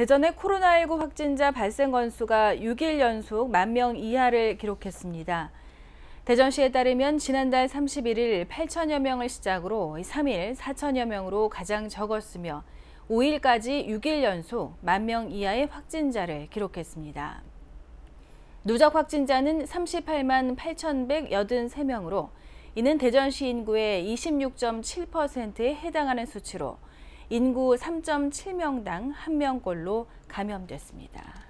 대전의 코로나19 확진자 발생 건수가 6일 연속 1만 명 이하를 기록했습니다. 대전시에 따르면 지난달 31일 8천여 명을 시작으로 3일 4천여 명으로 가장 적었으며 5일까지 6일 연속 만 명 이하의 확진자를 기록했습니다. 누적 확진자는 38만 8,183명으로 이는 대전시 인구의 26.7%에 해당하는 수치로 인구 3.7명당 1명꼴로 감염됐습니다.